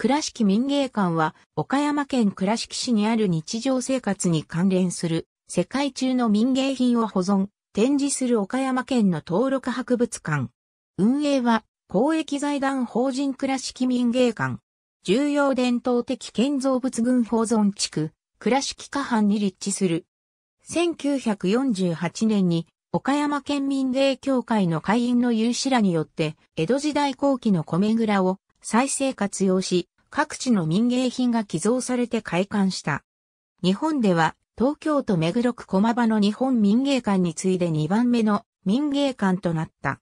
倉敷民芸館は、岡山県倉敷市にある日常生活に関連する、世界中の民芸品を保存、展示する岡山県の登録博物館。運営は、公益財団法人倉敷民芸館。重要伝統的建造物群保存地区、倉敷下半に立地する。1948年に、岡山県民芸協会の会員の有志らによって、江戸時代後期の米蔵を再生活用し、各地の民芸品が寄贈されて開館した。日本では、東京都目黒区駒場の日本民芸館に次いで2番目の民芸館となった。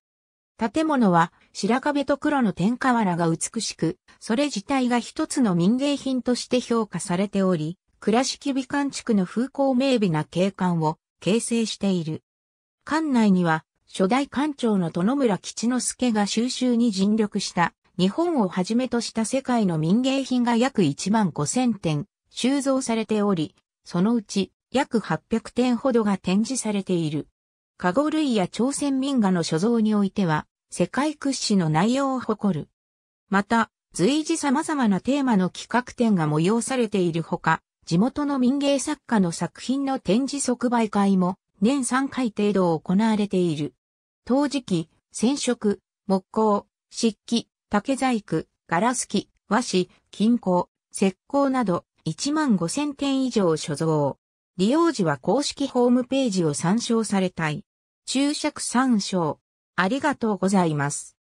建物は白壁と黒の天原が美しく、それ自体が一つの民芸品として評価されており、倉敷美観地区の風光明媚な景観を形成している。館内には初代館長の殿村吉之助が収集に尽力した日本をはじめとした世界の民芸品が約1万5000点収蔵されており、そのうち約800点ほどが展示されている。カゴ類や朝鮮民画の所蔵においては、世界屈指の内容を誇る。また、随時様々なテーマの企画展が催されているほか、地元の民芸作家の作品の展示即売会も年3回程度行われている。陶磁器、染色、木工、漆器、竹細工、ガラス器、和紙、金鉱、石膏など1万5000点以上所蔵。利用時は公式ホームページを参照されたい。注釈参照。ありがとうございます。